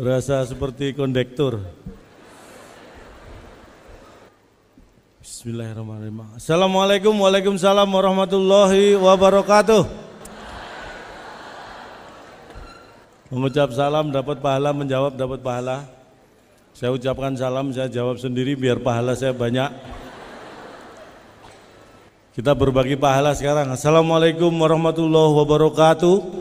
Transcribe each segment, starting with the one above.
Rasa seperti kondektur. Bismillahirrahmanirrahim. Assalamualaikum Waalaikumsalam warahmatullahi wabarakatuh. Mengucap salam dapat pahala, menjawab dapat pahala. Saya ucapkan salam, saya jawab sendiri biar pahala saya banyak. Kita berbagi pahala sekarang. Assalamualaikum warahmatullahi wabarakatuh.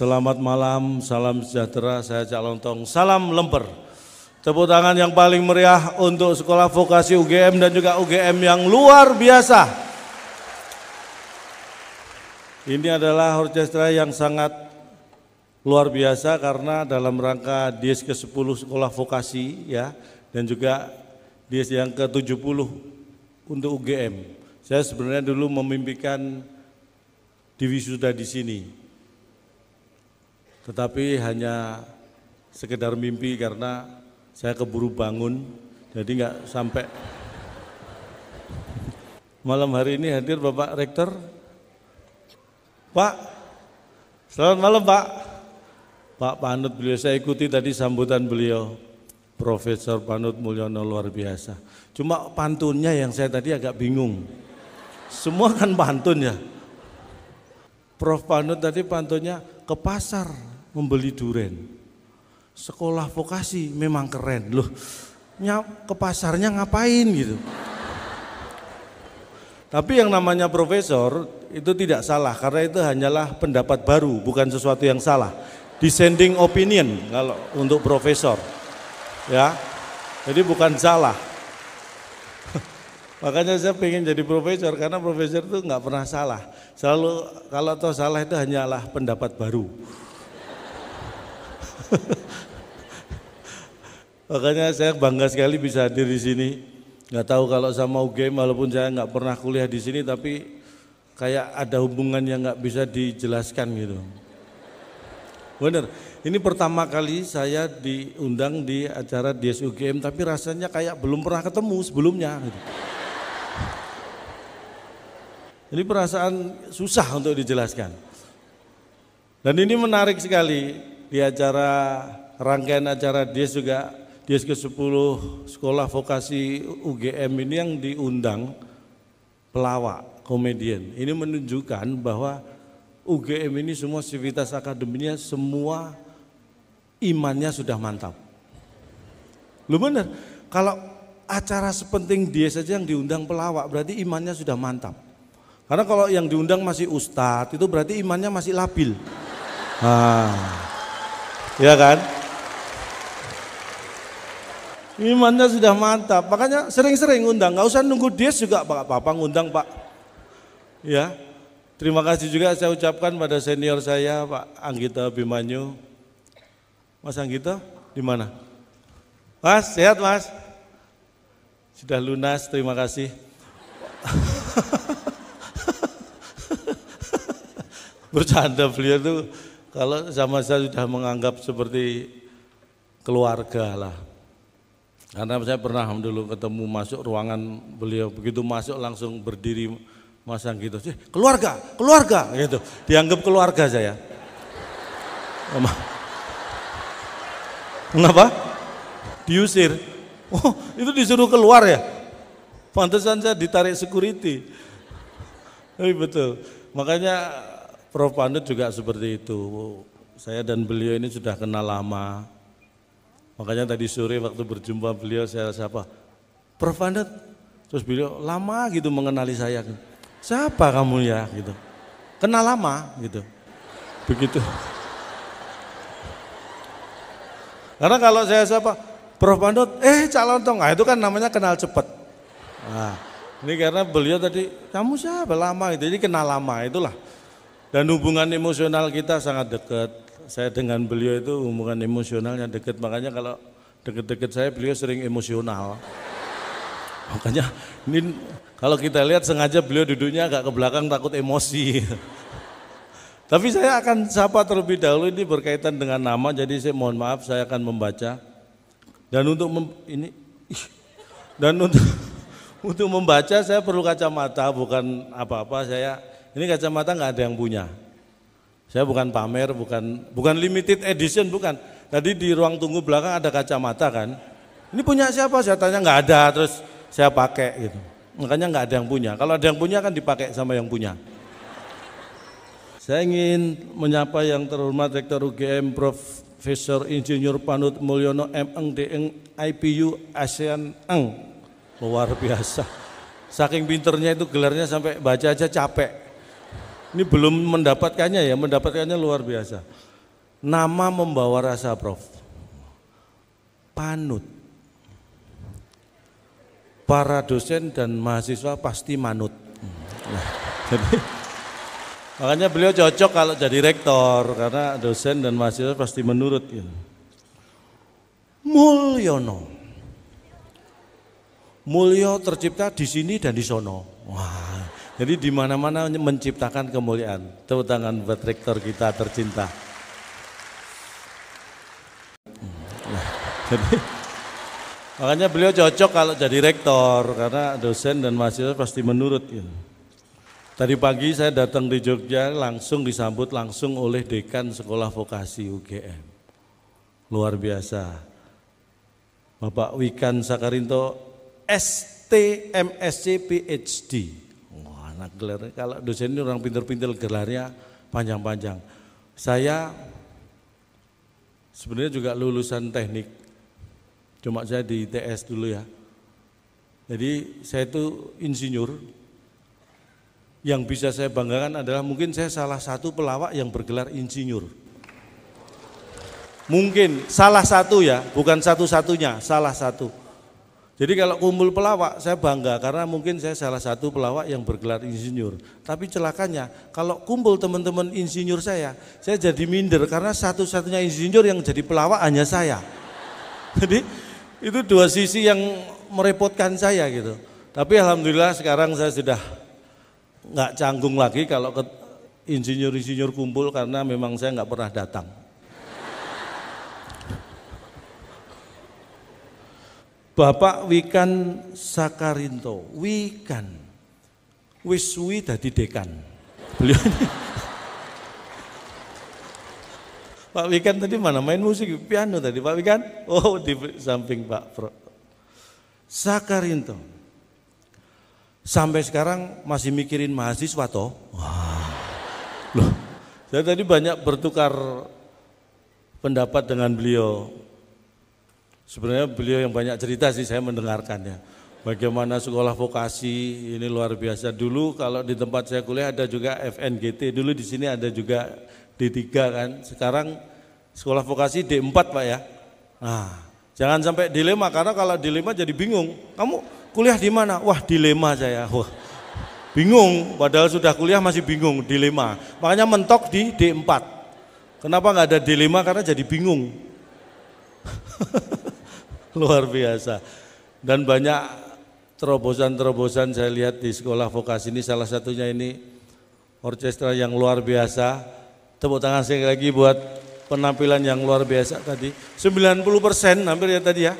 Selamat malam, salam sejahtera, saya Cak Lontong, salam lemper. Tepuk tangan yang paling meriah untuk sekolah vokasi UGM dan juga UGM yang luar biasa. Ini adalah orkestra yang sangat luar biasa karena dalam rangka dies ke-10 sekolah vokasi ya dan juga dies yang ke-70 untuk UGM. Saya sebenarnya dulu memimpikan sudah di sini, tetapi hanya sekedar mimpi karena saya keburu bangun jadi nggak sampai malam hari ini hadir Bapak Rektor Pak selamat malam Pak Pak Panut beliau saya ikuti tadi sambutan beliau Profesor Panut Mulyono luar biasa cuma pantunnya yang saya tadi agak bingung semua kan pantun ya Prof Panut tadi pantunnya ke pasar membeli duren. Sekolah vokasi memang keren loh. Nyap ke pasarnya ngapain gitu. Tapi yang namanya profesor itu tidak salah karena itu hanyalah pendapat baru, bukan sesuatu yang salah. Descending opinion kalau untuk profesor. Ya. Jadi bukan salah. Makanya saya pengen jadi profesor karena profesor itu nggak pernah salah. Selalu kalau atau salah itu hanyalah pendapat baru. Makanya saya bangga sekali bisa hadir di sini. Nggak tahu kalau sama UGM, walaupun saya nggak pernah kuliah di sini, tapi kayak ada hubungan yang nggak bisa dijelaskan gitu. Bener. Ini pertama kali saya diundang di acara DS UGM, tapi rasanya kayak belum pernah ketemu sebelumnya. Gitu. Ini perasaan susah untuk dijelaskan. Dan ini menarik sekali di acara rangkaian acara dia juga dia ke-10 Sekolah Vokasi UGM ini yang diundang pelawak, komedian. Ini menunjukkan bahwa UGM ini semua civitas akademinya semua imannya sudah mantap. Lu bener, kalau acara sepenting dia saja yang diundang pelawak berarti imannya sudah mantap. Karena kalau yang diundang masih ustadz itu berarti imannya masih labil. Ah. Ya kan? Imannya sudah mantap. Makanya sering-sering ngundang, Gak usah nunggu dia juga Pak. Papa ngundang Pak. Ya. Terima kasih juga saya ucapkan pada senior saya Pak Anggita Bimanyu. Mas Anggita di mana? Mas, sehat Mas? Sudah lunas, terima kasih. Bercanda beliau tuh kalau sama saya sudah menganggap seperti keluarga lah. Karena saya pernah dulu ketemu masuk ruangan beliau, begitu masuk langsung berdiri masang gitu, eh, keluarga, keluarga gitu, dianggap keluarga saya. Kenapa? Diusir. Oh, itu disuruh keluar ya? Pantesan saya ditarik security. Tapi betul. Makanya Prof. Pandit juga seperti itu. Saya dan beliau ini sudah kenal lama. Makanya tadi sore waktu berjumpa beliau saya siapa, Prof. Pandit. Terus beliau lama gitu mengenali saya. Siapa kamu ya gitu. Kenal lama gitu. Begitu. Karena kalau saya siapa, Prof. Pandut, eh calon tong, nah, itu kan namanya kenal cepat. Nah, ini karena beliau tadi, kamu siapa lama gitu. jadi kenal lama itulah. Dan hubungan emosional kita sangat dekat. Saya dengan beliau itu hubungan emosionalnya dekat. Makanya kalau dekat-dekat saya beliau sering emosional. Makanya ini kalau kita lihat sengaja beliau duduknya agak ke belakang takut emosi. Tapi saya akan sapa terlebih dahulu ini berkaitan dengan nama, jadi saya mohon maaf saya akan membaca. Dan untuk mem, ini dan untuk untuk membaca saya perlu kacamata bukan apa-apa saya ini kacamata nggak ada yang punya. Saya bukan pamer, bukan bukan limited edition, bukan. Tadi di ruang tunggu belakang ada kacamata kan. Ini punya siapa? Saya tanya nggak ada, terus saya pakai gitu. Makanya nggak ada yang punya. Kalau ada yang punya kan dipakai sama yang punya. Saya ingin menyapa yang terhormat Rektor UGM Prof. Insinyur Panut Mulyono M. Deng IPU ASEAN Eng. Luar biasa. Saking pinternya itu gelarnya sampai baca aja capek. Ini belum mendapatkannya ya, mendapatkannya luar biasa. Nama membawa rasa Prof. Panut. Para dosen dan mahasiswa pasti manut. Nah, jadi makanya beliau cocok kalau jadi rektor karena dosen dan mahasiswa pasti menurut gitu. Mulyono. Mulyo tercipta di sini dan di sono. Wah, jadi di mana-mana menciptakan kemuliaan. Tepuk tangan buat rektor kita tercinta. Hmm. Nah, jadi makanya beliau cocok kalau jadi rektor karena dosen dan mahasiswa pasti menurut. Gitu. Tadi pagi saya datang di Jogja langsung disambut langsung oleh dekan sekolah vokasi UGM. Luar biasa. Bapak Wikan Sakarinto STMSC PhD Nah gelar, kalau dosen ini orang pintar-pintar gelarnya panjang-panjang. Saya sebenarnya juga lulusan teknik, cuma saya di TS dulu ya. Jadi saya itu insinyur, yang bisa saya banggakan adalah mungkin saya salah satu pelawak yang bergelar insinyur. Mungkin salah satu ya, bukan satu-satunya, salah satu. Jadi kalau kumpul pelawak saya bangga karena mungkin saya salah satu pelawak yang bergelar insinyur. Tapi celakanya kalau kumpul teman-teman insinyur saya, saya jadi minder karena satu-satunya insinyur yang jadi pelawak hanya saya. Jadi itu dua sisi yang merepotkan saya gitu. Tapi alhamdulillah sekarang saya sudah nggak canggung lagi kalau ke insinyur-insinyur kumpul karena memang saya nggak pernah datang. Bapak Wikan Sakarinto, Wikan. Wiswi tadi dekan. Beliau ini. Pak Wikan tadi mana main musik piano tadi Pak Wikan? Oh di samping Pak Pro. Sakarinto. Sampai sekarang masih mikirin mahasiswa toh? Wah. Loh, saya tadi banyak bertukar pendapat dengan beliau Sebenarnya beliau yang banyak cerita sih saya mendengarkannya. Bagaimana sekolah vokasi ini luar biasa. Dulu kalau di tempat saya kuliah ada juga FNGT, dulu di sini ada juga D3 kan. Sekarang sekolah vokasi D4 Pak ya. Nah, jangan sampai dilema karena kalau dilema jadi bingung. Kamu kuliah di mana? Wah, dilema saya. Wah. Bingung, padahal sudah kuliah masih bingung, dilema. Makanya mentok di D4. Kenapa nggak ada dilema? Karena jadi bingung. luar biasa. Dan banyak terobosan-terobosan saya lihat di sekolah vokasi ini salah satunya ini orkestra yang luar biasa. Tepuk tangan sekali lagi buat penampilan yang luar biasa tadi. 90 persen hampir ya tadi ya.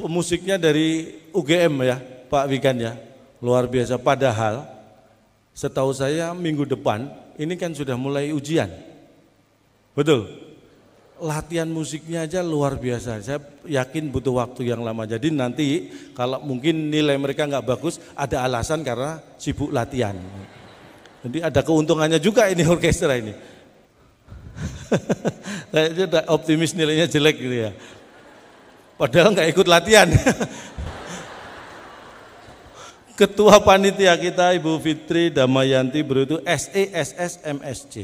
Musiknya dari UGM ya Pak Wikan ya. Luar biasa. Padahal setahu saya minggu depan ini kan sudah mulai ujian. Betul? latihan musiknya aja luar biasa. Saya yakin butuh waktu yang lama. Jadi nanti kalau mungkin nilai mereka nggak bagus, ada alasan karena sibuk latihan. Jadi ada keuntungannya juga ini orkestra ini. Kayaknya udah optimis nilainya jelek gitu ya. Padahal nggak ikut latihan. Ketua panitia kita Ibu Fitri Damayanti beritu SESS MSC.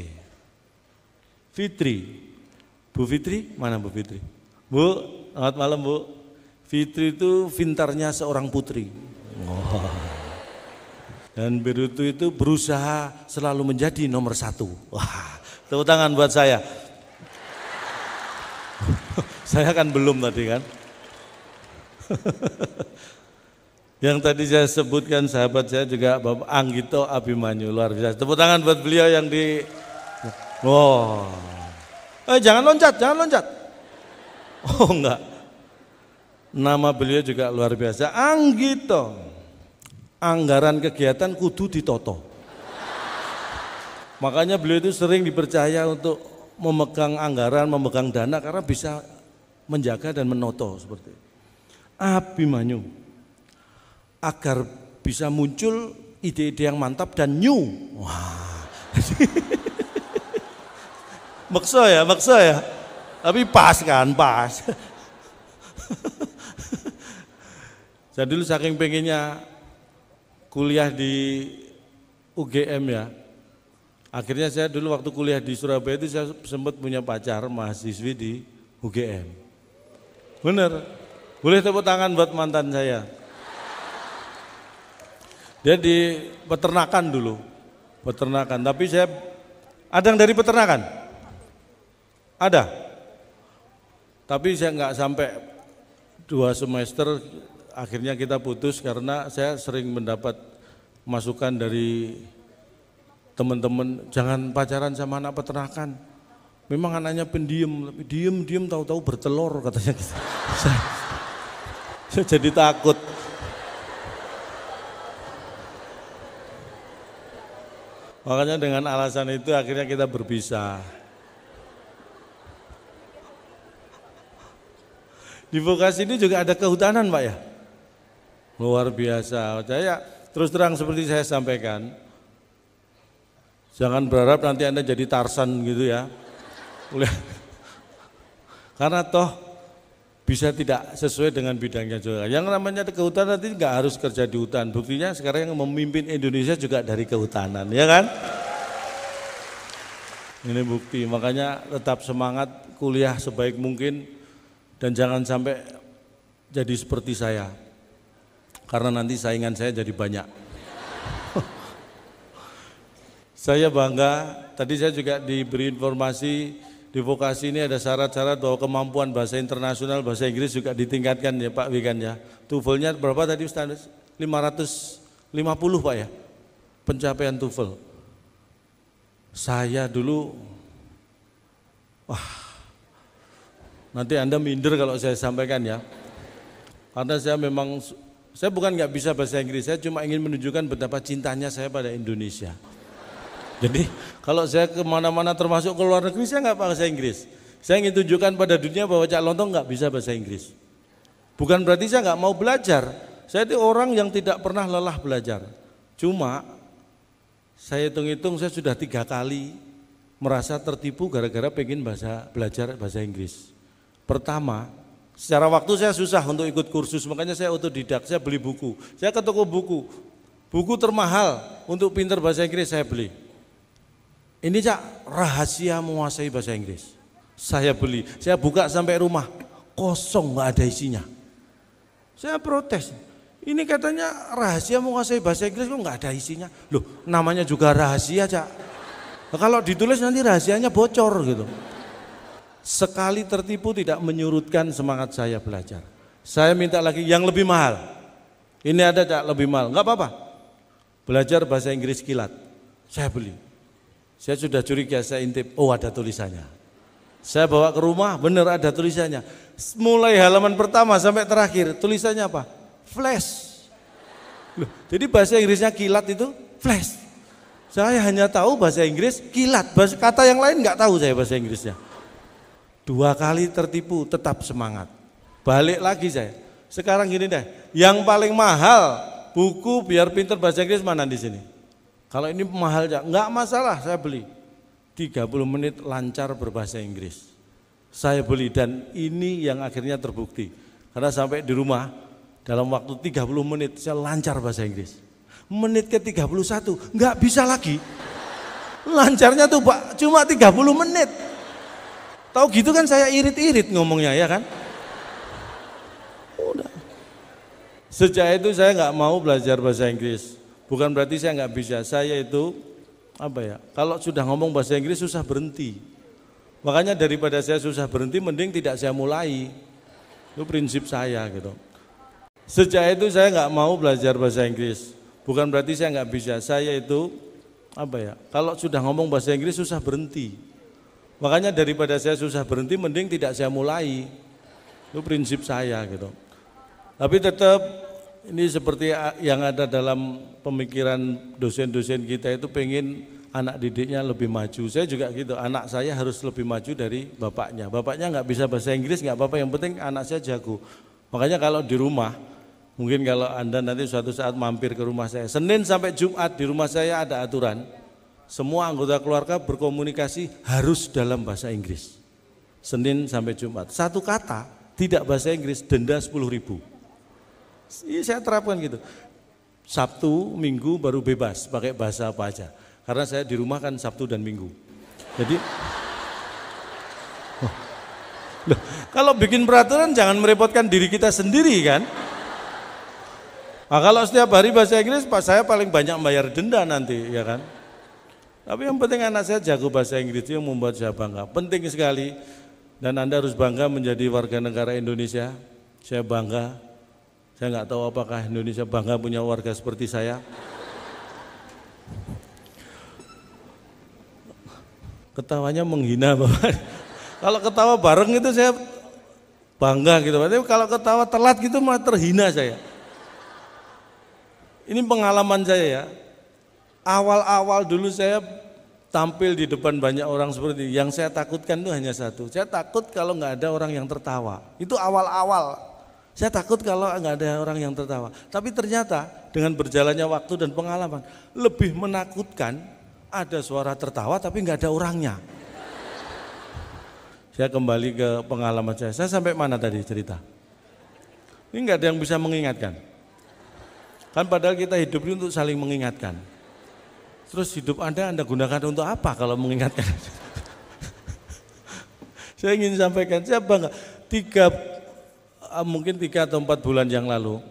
Fitri, Bu Fitri, mana Bu Fitri? Bu, selamat malam Bu. Fitri itu pintarnya seorang putri. Oh. Dan Berutu itu berusaha selalu menjadi nomor satu. Wah, tepuk tangan buat saya. saya kan belum tadi kan. yang tadi saya sebutkan sahabat saya juga Bapak Anggito Abimanyu luar biasa. Tepuk tangan buat beliau yang di Wow eh jangan loncat, jangan loncat. Oh enggak. Nama beliau juga luar biasa, Anggito. Anggaran kegiatan kudu ditoto. Makanya beliau itu sering dipercaya untuk memegang anggaran, memegang dana karena bisa menjaga dan menoto seperti itu. Abimanyu agar bisa muncul ide-ide yang mantap dan new. Wah. maksa ya, maksa ya. Tapi pas kan, pas. Jadi dulu saking pengennya kuliah di UGM ya. Akhirnya saya dulu waktu kuliah di Surabaya itu saya sempat punya pacar mahasiswi di UGM. Bener. Boleh tepuk tangan buat mantan saya. Dia di peternakan dulu. Peternakan, tapi saya ada yang dari peternakan? Ada. Tapi saya nggak sampai dua semester akhirnya kita putus karena saya sering mendapat masukan dari teman-teman jangan pacaran sama anak peternakan. Memang anaknya pendiam, tapi diam tahu-tahu bertelur katanya. Gitu. saya, saya jadi takut. Makanya dengan alasan itu akhirnya kita berpisah. Di Bekasi ini juga ada kehutanan Pak ya. Luar biasa. Saya terus terang seperti saya sampaikan. Jangan berharap nanti Anda jadi Tarsan gitu ya. Karena toh bisa tidak sesuai dengan bidangnya juga. Yang namanya kehutanan nanti nggak harus kerja di hutan. Buktinya sekarang yang memimpin Indonesia juga dari kehutanan, ya kan? Ini bukti, makanya tetap semangat kuliah sebaik mungkin dan jangan sampai jadi seperti saya. Karena nanti saingan saya jadi banyak. saya bangga, tadi saya juga diberi informasi di vokasi ini ada syarat-syarat bahwa kemampuan bahasa internasional, bahasa Inggris juga ditingkatkan ya Pak Wigan ya. Tuvelnya berapa tadi Ustaz? 550 Pak ya, pencapaian tufel Saya dulu, wah Nanti Anda minder kalau saya sampaikan ya. Karena saya memang, saya bukan nggak bisa bahasa Inggris, saya cuma ingin menunjukkan betapa cintanya saya pada Indonesia. Jadi kalau saya kemana-mana termasuk ke luar negeri, saya nggak pakai bahasa Inggris. Saya ingin tunjukkan pada dunia bahwa Cak Lontong nggak bisa bahasa Inggris. Bukan berarti saya nggak mau belajar. Saya itu orang yang tidak pernah lelah belajar. Cuma saya hitung-hitung saya sudah tiga kali merasa tertipu gara-gara pengen bahasa belajar bahasa Inggris. Pertama, secara waktu saya susah untuk ikut kursus, makanya saya untuk didak saya beli buku. Saya ke toko buku, buku termahal untuk pinter bahasa Inggris saya beli. Ini cak rahasia menguasai bahasa Inggris. Saya beli, saya buka sampai rumah, kosong nggak ada isinya. Saya protes, ini katanya rahasia menguasai bahasa Inggris kok nggak ada isinya. Loh, namanya juga rahasia, Cak. kalau ditulis nanti rahasianya bocor gitu sekali tertipu tidak menyurutkan semangat saya belajar. Saya minta lagi yang lebih mahal. Ini ada tak lebih mahal? Enggak apa-apa. Belajar bahasa Inggris kilat. Saya beli. Saya sudah curiga, saya intip. Oh ada tulisannya. Saya bawa ke rumah, benar ada tulisannya. Mulai halaman pertama sampai terakhir, tulisannya apa? Flash. Loh, jadi bahasa Inggrisnya kilat itu flash. Saya hanya tahu bahasa Inggris kilat. Bahasa kata yang lain nggak tahu saya bahasa Inggrisnya. Dua kali tertipu, tetap semangat. Balik lagi saya. Sekarang gini deh, yang paling mahal buku biar pinter bahasa Inggris mana di sini? Kalau ini mahal ya, enggak masalah saya beli. 30 menit lancar berbahasa Inggris. Saya beli dan ini yang akhirnya terbukti. Karena sampai di rumah dalam waktu 30 menit saya lancar bahasa Inggris. Menit ke 31 enggak bisa lagi. Lancarnya tuh Pak cuma 30 menit. Tahu gitu kan saya irit-irit ngomongnya ya kan? Udah. Sejak itu saya nggak mau belajar bahasa Inggris. Bukan berarti saya nggak bisa. Saya itu apa ya? Kalau sudah ngomong bahasa Inggris susah berhenti. Makanya daripada saya susah berhenti, mending tidak saya mulai. Itu prinsip saya gitu. Sejak itu saya nggak mau belajar bahasa Inggris. Bukan berarti saya nggak bisa. Saya itu apa ya? Kalau sudah ngomong bahasa Inggris susah berhenti. Makanya daripada saya susah berhenti, mending tidak saya mulai. Itu prinsip saya gitu. Tapi tetap ini seperti yang ada dalam pemikiran dosen-dosen kita itu pengen anak didiknya lebih maju. Saya juga gitu, anak saya harus lebih maju dari bapaknya. Bapaknya nggak bisa bahasa Inggris, nggak apa-apa, yang penting anak saya jago. Makanya kalau di rumah, mungkin kalau Anda nanti suatu saat mampir ke rumah saya, Senin sampai Jumat di rumah saya ada aturan, semua anggota keluarga berkomunikasi harus dalam bahasa Inggris. Senin sampai Jumat. Satu kata tidak bahasa Inggris denda 10 ribu. Ini saya terapkan gitu. Sabtu, Minggu baru bebas pakai bahasa apa aja. Karena saya di rumah kan Sabtu dan Minggu. Jadi loh, kalau bikin peraturan jangan merepotkan diri kita sendiri kan. Nah, kalau setiap hari bahasa Inggris, Pak saya paling banyak bayar denda nanti, ya kan? Tapi yang penting anak saya jago bahasa Inggris itu yang membuat saya bangga. Penting sekali dan Anda harus bangga menjadi warga negara Indonesia. Saya bangga. Saya nggak tahu apakah Indonesia bangga punya warga seperti saya. Ketawanya menghina Bapak. Kalau ketawa bareng itu saya bangga gitu. Tapi kalau ketawa telat gitu malah terhina saya. Ini pengalaman saya ya Awal-awal dulu saya tampil di depan banyak orang seperti ini. Yang saya takutkan itu hanya satu. Saya takut kalau nggak ada orang yang tertawa. Itu awal-awal. Saya takut kalau nggak ada orang yang tertawa. Tapi ternyata dengan berjalannya waktu dan pengalaman lebih menakutkan ada suara tertawa tapi nggak ada orangnya. Saya kembali ke pengalaman saya. Saya sampai mana tadi cerita? Ini nggak ada yang bisa mengingatkan. Kan padahal kita hidup ini untuk saling mengingatkan. Terus hidup Anda Anda gunakan untuk apa kalau mengingatkan? saya ingin sampaikan, siapa bangga. Tiga, ah, mungkin tiga atau empat bulan yang lalu,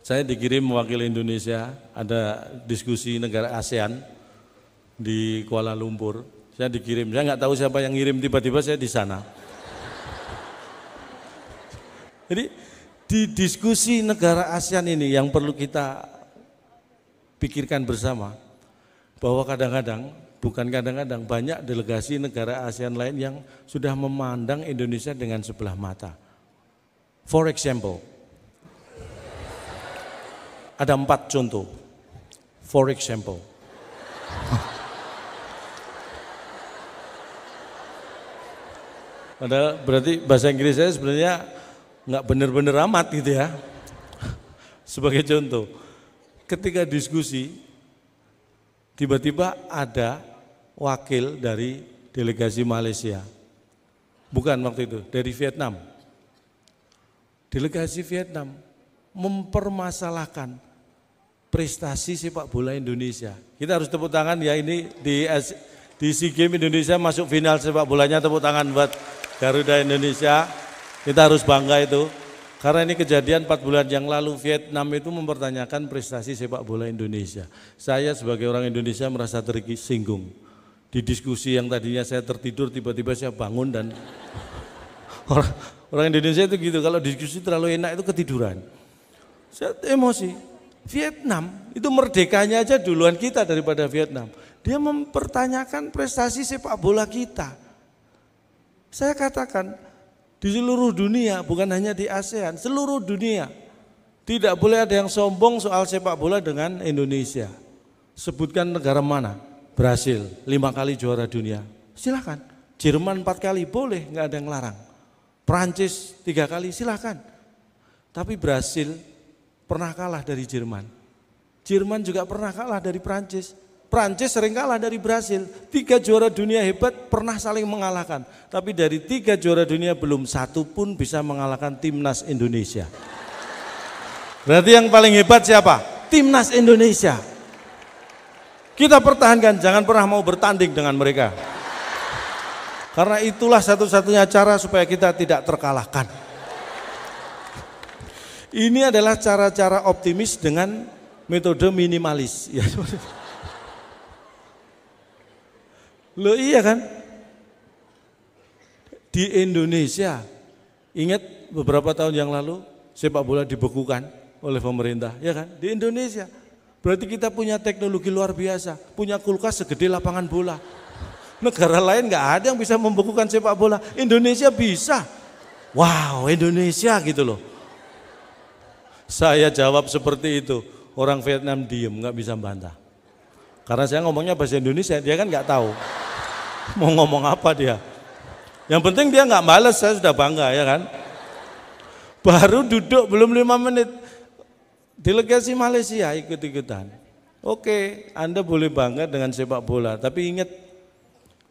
saya dikirim mewakili Indonesia, ada diskusi negara ASEAN di Kuala Lumpur. Saya dikirim, saya nggak tahu siapa yang ngirim, tiba-tiba saya di sana. Jadi di diskusi negara ASEAN ini yang perlu kita pikirkan bersama, bahwa kadang-kadang, bukan kadang-kadang, banyak delegasi negara ASEAN lain yang sudah memandang Indonesia dengan sebelah mata. For example, ada empat contoh. For example, Padahal berarti bahasa Inggris saya sebenarnya nggak benar-benar amat gitu ya. Sebagai contoh, ketika diskusi tiba-tiba ada wakil dari delegasi Malaysia. Bukan waktu itu, dari Vietnam. Delegasi Vietnam mempermasalahkan prestasi sepak bola Indonesia. Kita harus tepuk tangan ya ini di di SEA Games Indonesia masuk final sepak bolanya tepuk tangan buat Garuda Indonesia. Kita harus bangga itu. Karena ini kejadian 4 bulan yang lalu Vietnam itu mempertanyakan prestasi sepak bola Indonesia. Saya sebagai orang Indonesia merasa tersinggung. Di diskusi yang tadinya saya tertidur tiba-tiba saya bangun dan orang, orang Indonesia itu gitu kalau diskusi terlalu enak itu ketiduran. Saya emosi. Vietnam itu merdekanya aja duluan kita daripada Vietnam. Dia mempertanyakan prestasi sepak bola kita. Saya katakan, di seluruh dunia, bukan hanya di ASEAN, seluruh dunia. Tidak boleh ada yang sombong soal sepak bola dengan Indonesia. Sebutkan negara mana? Brasil, lima kali juara dunia. Silahkan. Jerman empat kali, boleh, nggak ada yang larang. Prancis tiga kali, silahkan. Tapi Brasil pernah kalah dari Jerman. Jerman juga pernah kalah dari Prancis. Prancis sering kalah dari Brasil. Tiga juara dunia hebat pernah saling mengalahkan. Tapi dari tiga juara dunia belum satu pun bisa mengalahkan timnas Indonesia. Berarti yang paling hebat siapa? Timnas Indonesia. Kita pertahankan, jangan pernah mau bertanding dengan mereka. Karena itulah satu-satunya cara supaya kita tidak terkalahkan. Ini adalah cara-cara optimis dengan metode minimalis. Ya, Lo iya kan? Di Indonesia, ingat beberapa tahun yang lalu sepak bola dibekukan oleh pemerintah, ya kan? Di Indonesia. Berarti kita punya teknologi luar biasa, punya kulkas segede lapangan bola. Negara lain nggak ada yang bisa membekukan sepak bola. Indonesia bisa. Wow, Indonesia gitu loh. Saya jawab seperti itu. Orang Vietnam diem, nggak bisa bantah. Karena saya ngomongnya bahasa Indonesia, dia kan nggak tahu mau ngomong apa dia. Yang penting dia nggak males, saya sudah bangga ya kan. Baru duduk belum lima menit, delegasi Malaysia ikut-ikutan. Oke, Anda boleh bangga dengan sepak bola, tapi ingat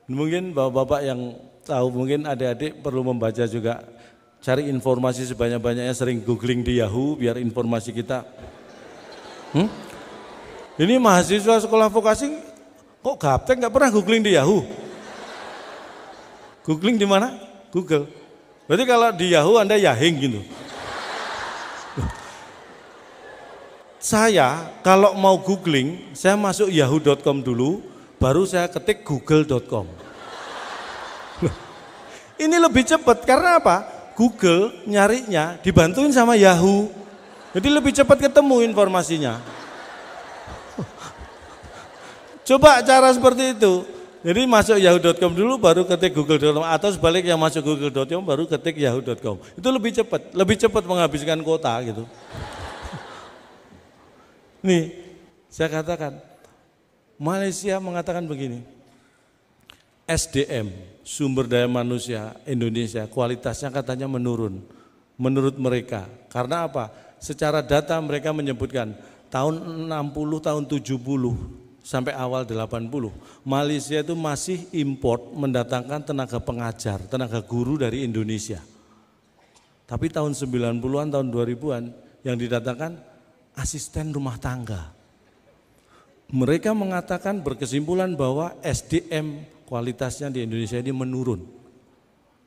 mungkin bapak-bapak yang tahu, mungkin adik-adik perlu membaca juga cari informasi sebanyak-banyaknya sering googling di Yahoo biar informasi kita. Hmm? Ini mahasiswa sekolah vokasi kok gaptek nggak pernah googling di Yahoo? Googling di mana? Google. Berarti kalau di Yahoo Anda Yahing gitu. saya kalau mau googling, saya masuk yahoo.com dulu, baru saya ketik google.com. Ini lebih cepat karena apa? Google nyarinya dibantuin sama Yahoo. Jadi lebih cepat ketemu informasinya. Coba cara seperti itu. Jadi masuk yahoo.com dulu baru ketik google.com atau sebaliknya masuk google.com baru ketik yahoo.com. Itu lebih cepat, lebih cepat menghabiskan kuota gitu. Nih, saya katakan Malaysia mengatakan begini. SDM, sumber daya manusia Indonesia, kualitasnya katanya menurun menurut mereka. Karena apa? Secara data mereka menyebutkan tahun 60 tahun 70 sampai awal 80 Malaysia itu masih import mendatangkan tenaga pengajar, tenaga guru dari Indonesia. Tapi tahun 90-an, tahun 2000-an yang didatangkan asisten rumah tangga. Mereka mengatakan berkesimpulan bahwa SDM kualitasnya di Indonesia ini menurun.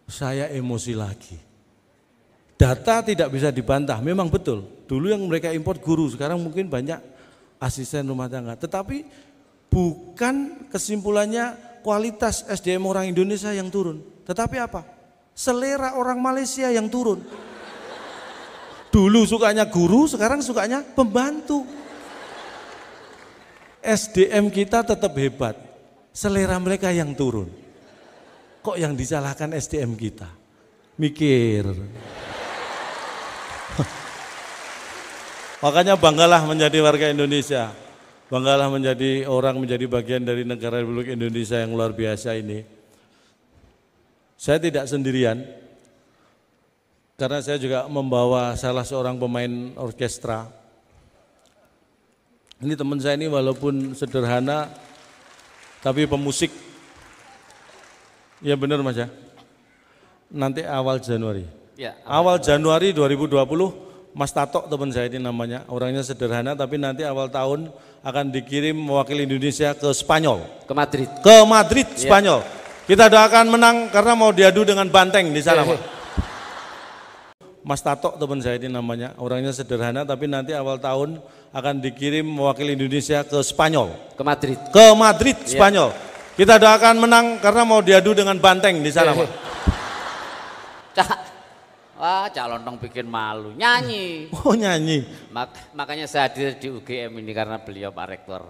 Saya emosi lagi. Data tidak bisa dibantah, memang betul. Dulu yang mereka import guru, sekarang mungkin banyak asisten rumah tangga. Tetapi bukan kesimpulannya kualitas SDM orang Indonesia yang turun. Tetapi apa? Selera orang Malaysia yang turun. Dulu sukanya guru, sekarang sukanya pembantu. SDM kita tetap hebat. Selera mereka yang turun. Kok yang disalahkan SDM kita? Mikir. Makanya banggalah menjadi warga Indonesia. Banggalah menjadi orang menjadi bagian dari negara Republik Indonesia yang luar biasa ini. Saya tidak sendirian. Karena saya juga membawa salah seorang pemain orkestra. Ini teman saya ini walaupun sederhana tapi pemusik. Ya benar Mas ya. Nanti awal Januari. Ya, awal, awal Januari 2020 Mas Tato teman saya ini namanya, orangnya sederhana tapi nanti awal tahun akan dikirim mewakili Indonesia ke Spanyol. Ke Madrid. Ke Madrid, iya. Spanyol. Kita doakan menang karena mau diadu dengan banteng di sana Yeah. Mas Tato teman saya ini namanya, orangnya sederhana tapi nanti awal tahun akan dikirim mewakili Indonesia ke Spanyol. Ke Madrid. Ke Madrid, iya. Spanyol. Kita doakan menang karena mau diadu dengan banteng di sana Pak. Iya. Wah, calon dong bikin malu. Nyanyi. Oh, nyanyi. Mak makanya saya hadir di UGM ini karena beliau Pak Rektor.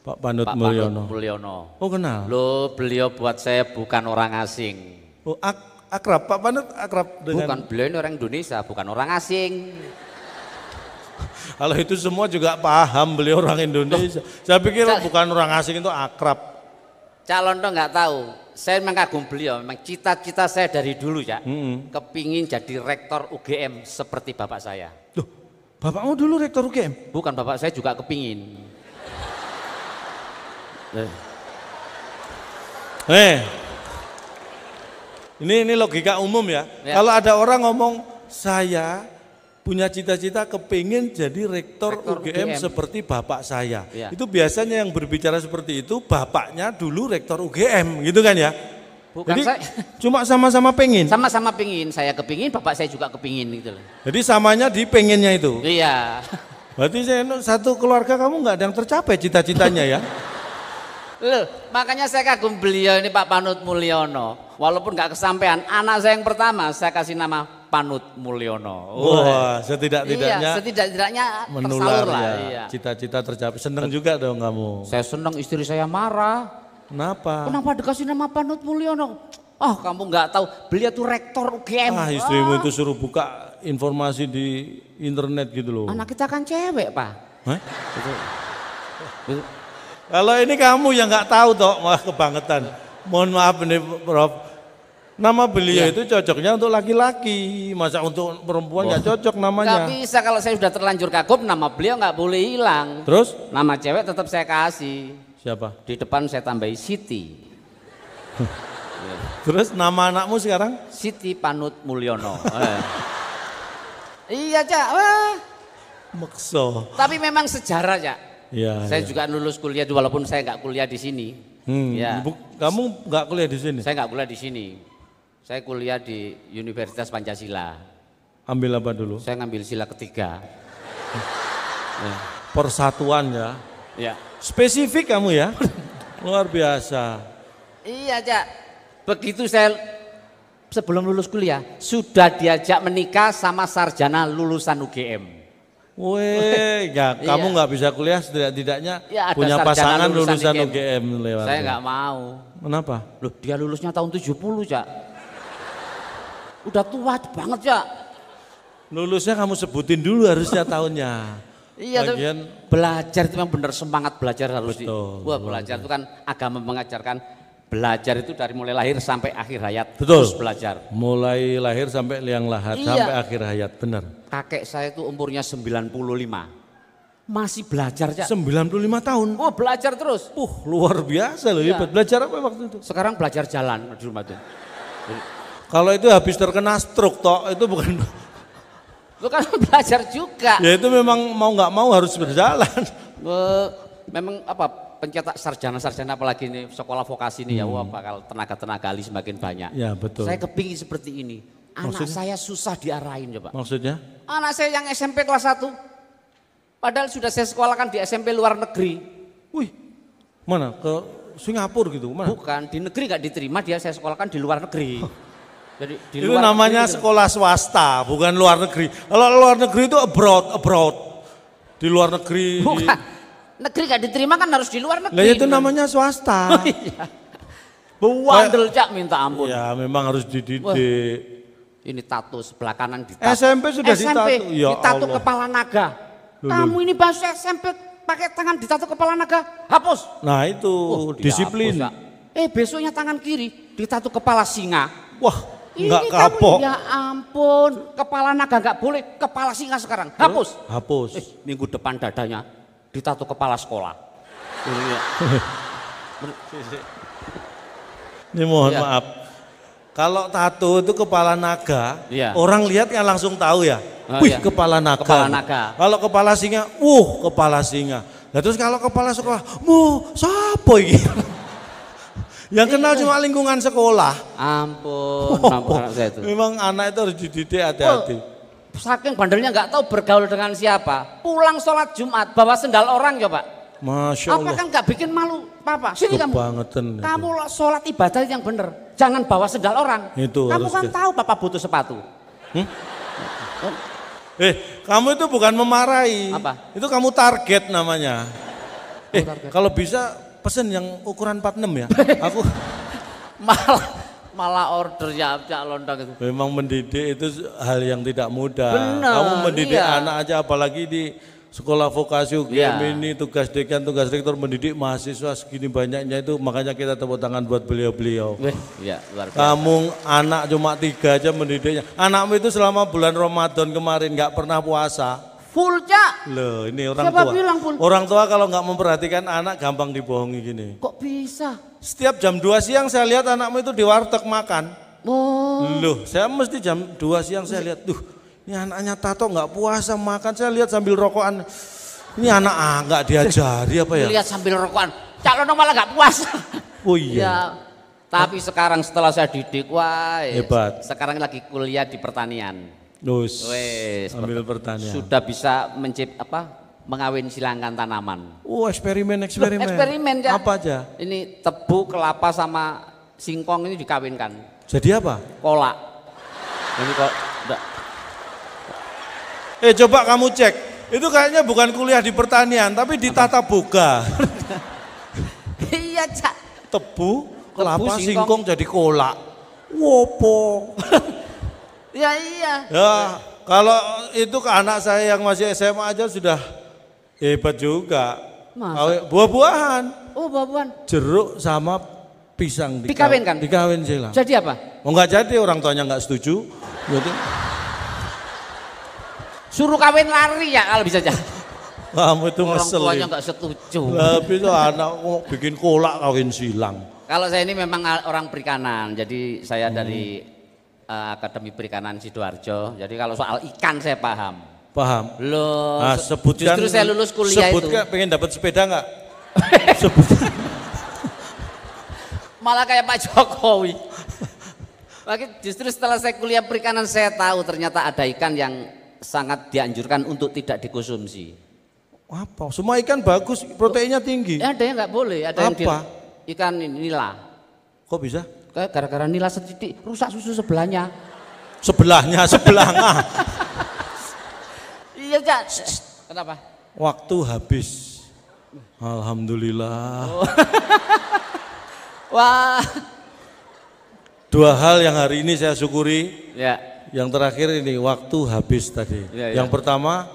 Pak Panut Mulyono. Pak Mulyono. Oh, kenal. Lo beliau buat saya bukan orang asing. Oh, ak akrab. Pak Panut akrab dengan Bukan beliau ini orang Indonesia, bukan orang asing. Kalau itu semua juga paham beliau orang Indonesia. saya pikir bukan orang asing itu akrab. Calon dong nggak tahu saya mengagum beliau. Memang cita-cita saya dari dulu ya, mm-hmm. kepingin jadi rektor UGM seperti bapak saya. Loh, bapakmu dulu rektor UGM? Bukan, bapak saya juga kepingin. eh. eh, Ini ini logika umum ya. ya. Kalau ada orang ngomong saya punya cita-cita kepingin jadi rektor, rektor UGM, UGM seperti bapak saya. Ya. Itu biasanya yang berbicara seperti itu bapaknya dulu rektor UGM gitu kan ya. Bukan Jadi saya. cuma sama-sama pengen. Sama-sama pengen, saya kepingin, bapak saya juga kepingin gitu loh. Jadi samanya di pengennya itu. Iya. Berarti saya satu keluarga kamu nggak ada yang tercapai cita-citanya ya. Loh, makanya saya kagum beliau ini Pak Panut Mulyono. Walaupun nggak kesampaian, anak saya yang pertama saya kasih nama panut mulyono. Wah, setidak-tidaknya. Iya, setidak-tidaknya menular lah. Ya. Iya. Cita-cita tercapai. Seneng juga dong kamu. Saya seneng istri saya marah. Kenapa? Kenapa dikasih nama panut mulyono? Oh kamu nggak tahu, beliau tuh rektor UGM. Ah istrimu ah. itu suruh buka informasi di internet gitu loh. Anak kita kan cewek pak. Hah? Kalau ini kamu yang nggak tahu toh, malah kebangetan. Mohon maaf nih Prof. Nama beliau ya. itu cocoknya untuk laki-laki, masa untuk perempuan nggak cocok namanya. Gak bisa kalau saya sudah terlanjur kagum, nama beliau nggak boleh hilang. Terus? Nama cewek tetap saya kasih. Siapa? Di depan saya tambahi Siti. Terus nama anakmu sekarang? Siti Panut Mulyono. Eh. Iya cak, Makso. Tapi memang sejarah cak. Ya, saya ya. juga lulus kuliah walaupun saya nggak kuliah di sini. Hmm, ya. kamu nggak kuliah di sini? Saya nggak kuliah di sini. Saya kuliah di Universitas Pancasila. Ambil apa dulu? Saya ngambil sila ketiga. ya. Persatuan ya. Ya. Spesifik kamu ya. Luar biasa. Iya, Cak. Begitu saya sebelum lulus kuliah sudah diajak menikah sama sarjana lulusan UGM. Weh, ya iya. kamu nggak iya. bisa kuliah setidaknya ya, punya pasangan lulusan, lulusan UGM. UGM lewat. Saya nggak mau. Kenapa? Loh, dia lulusnya tahun 70, Cak. Udah tua banget ya. Lulusnya kamu sebutin dulu harusnya tahunnya. Iya, Bagian... belajar itu memang benar semangat belajar harus betul, di. belajar itu kan agama mengajarkan belajar itu dari mulai lahir sampai akhir hayat betul. terus belajar. Mulai lahir sampai liang lahat iya. sampai akhir hayat, benar. Kakek saya itu umurnya 95. Masih belajar ya. 95 tahun. Oh, belajar terus. Uh, luar biasa loh, iya. Belajar apa waktu itu? Sekarang belajar jalan di rumah tuh. Kalau itu habis terkena stroke toh itu bukan Lu kan belajar juga. Ya itu memang mau nggak mau harus berjalan. Memang apa pencetak sarjana-sarjana apalagi ini sekolah vokasi ini ya, hmm. ya wah bakal tenaga-tenaga ahli semakin banyak. Ya betul. Saya kepingin seperti ini. Anak Maksudnya? saya susah diarahin coba. Maksudnya? Anak saya yang SMP kelas 1. Padahal sudah saya sekolahkan di SMP luar negeri. Wih. Mana? Ke Singapura gitu? Mana? Bukan, di negeri gak diterima dia saya sekolahkan di luar negeri. Jadi itu namanya itu. sekolah swasta, bukan luar negeri. Kalau luar negeri itu abroad, abroad. Di luar negeri. Bukan. Di... Negeri gak diterima kan harus di luar ya negeri. Nah, itu namanya swasta. Oh, iya. cak minta ampun. Ya memang harus dididik. Wah. Ini tato sebelah kanan ditato. SMP sudah SMP, ditato. Ya ditato Allah. kepala naga. Kamu ini bahasa SMP pakai tangan ditato kepala naga. Hapus. Nah itu oh, disiplin. Dihapus, eh besoknya tangan kiri ditato kepala singa. Wah Enggak kapok. Ya ampun, kepala naga enggak boleh, kepala singa sekarang. Hapus. Hapus. Eh, minggu depan dadanya ditato kepala sekolah. Ini mohon ya. maaf. Kalau tato itu kepala naga, ya. orang lihat yang langsung tahu ya. Oh, Wih, iya. kepala naga. Kepala naga. Kalau kepala singa, uh, kepala singa. Nah, terus kalau kepala sekolah, mu, siapa ini? Yang kenal iya. cuma lingkungan sekolah. Ampun, oh, oh. Anak itu. Memang anak itu harus dididik hati-hati. Oh, saking bandelnya nggak tahu bergaul dengan siapa. Pulang sholat Jumat bawa sendal orang coba. Masya Allah. Apa kan nggak bikin malu papa? Sini kamu. Bangetan, kamu itu. sholat ibadah yang bener. Jangan bawa sendal orang. Itu. Kamu kan tahu papa butuh sepatu. Hmm? Eh, kamu itu bukan memarahi. Apa? Itu kamu target namanya. eh, kalau bisa pesen yang ukuran 46 ya. Aku malah malah order ya cak lontong itu. Memang mendidik itu hal yang tidak mudah. Bener, Kamu mendidik iya. anak aja apalagi di sekolah vokasi UGM iya. yeah. ini tugas dekan tugas rektor mendidik mahasiswa segini banyaknya itu makanya kita tepuk tangan buat beliau-beliau. Iya, luar biasa. Kamu anak cuma tiga aja mendidiknya. Anakmu itu selama bulan Ramadan kemarin nggak pernah puasa. Pulca. Loh, ini orang Siapa tua. bilang pulca? Orang tua kalau nggak memperhatikan anak gampang dibohongi gini. Kok bisa? Setiap jam 2 siang saya lihat anakmu itu di warteg makan. Oh. Loh, saya mesti jam 2 siang saya lihat, tuh, ini anaknya Tato nggak puasa makan. Saya lihat sambil rokokan. Ini anak ah, nggak diajari apa ya? Lihat sambil rokokan. Calon malah nggak puasa. Oh iya. Ya, tapi sekarang setelah saya didik, wah. Eh, Hebat. Sekarang lagi kuliah di pertanian. Nus. Wes. Ambil pertanyaan. Sudah bisa mencip apa? Mengawin silangkan tanaman. Oh, eksperimen eksperimen. eksperimen ya. Apa aja? Ini tebu, kelapa sama singkong ini dikawinkan. Jadi apa? Kolak. Ini kok Eh coba kamu cek. Itu kayaknya bukan kuliah di pertanian, tapi di tata boga. iya, Cak. Tebu, kelapa, singkong. singkong jadi kolak. Wopo. Ya iya. Ya, kalau itu ke anak saya yang masih SMA aja sudah hebat juga. Buah-buahan. Oh, buah-buahan. Jeruk sama pisang dikawin kan? Dikawin sila. Jadi apa? Oh nggak jadi orang tuanya nggak setuju. Jadi suruh kawin lari ya kalau bisa jadi. Kamu itu orang ngeselin. tuanya nggak setuju. Tapi itu anak mau bikin kolak kawin silang. Kalau saya ini memang orang perikanan, jadi saya hmm. dari uh, Akademi Perikanan Sidoarjo. Jadi kalau soal ikan saya paham. Paham. Lo nah, sebutkan, justru saya lulus kuliah sebutkan, itu. pengen dapat sepeda nggak? sebutkan. Malah kayak Pak Jokowi. Makanya justru setelah saya kuliah perikanan saya tahu ternyata ada ikan yang sangat dianjurkan untuk tidak dikonsumsi. Apa? Semua ikan bagus, proteinnya tinggi. Ya, ada yang nggak boleh, ada Apa? yang di, ikan nila. Kok bisa? gara-gara nila setitik rusak susu sebelahnya sebelahnya sebelahnya iya cak kenapa waktu habis alhamdulillah oh. wah dua hal yang hari ini saya syukuri ya yang terakhir ini waktu habis tadi ya, ya. yang pertama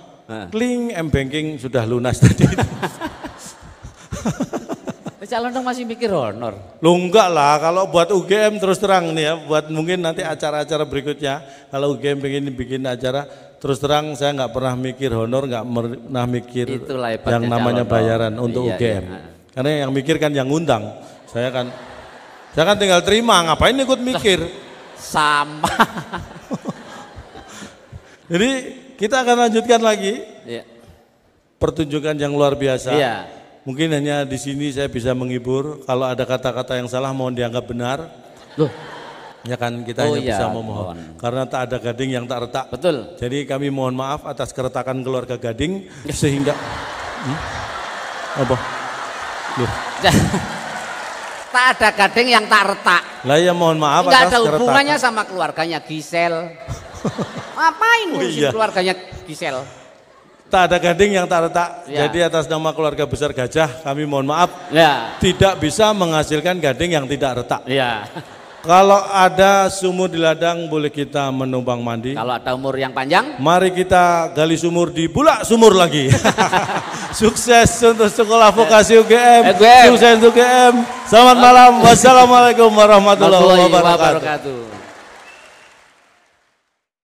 Kling M Banking sudah lunas tadi. Calon itu masih mikir honor. Oh, Lu enggak lah, kalau buat UGM terus terang nih ya, buat mungkin nanti acara-acara berikutnya, kalau UGM pengen bikin acara, terus terang saya nggak pernah mikir honor, oh, nggak pernah mikir yang namanya bayaran untuk iya, UGM. Iya. Karena yang mikir kan yang undang. Saya kan saya kan tinggal terima, ngapain ikut mikir? Sama. Jadi kita akan lanjutkan lagi. Iya. Pertunjukan yang luar biasa. Iya Mungkin hanya di sini saya bisa menghibur. Kalau ada kata-kata yang salah mohon dianggap benar. Loh. Ya kan kita oh hanya iya, bisa memohon. Mohon. Karena tak ada gading yang tak retak. Betul. Jadi kami mohon maaf atas keretakan keluarga gading sehingga hmm? apa? Loh. tak ada gading yang tak retak. Lah ya mohon maaf Enggak atas ada hubungannya sama keluarganya Gisel. Ngapain oh iya. keluarganya Gisel? tak ada gading yang tak retak. Ya. Jadi atas nama keluarga besar gajah kami mohon maaf ya. tidak bisa menghasilkan gading yang tidak retak. Ya. Kalau ada sumur di ladang boleh kita menumpang mandi. Kalau ada umur yang panjang, mari kita gali sumur di bulak sumur lagi. Sukses untuk sekolah vokasi UGM. Eh, UGM. Sukses untuk UGM. Selamat malam. Wassalamualaikum warahmatullahi wabarakatuh.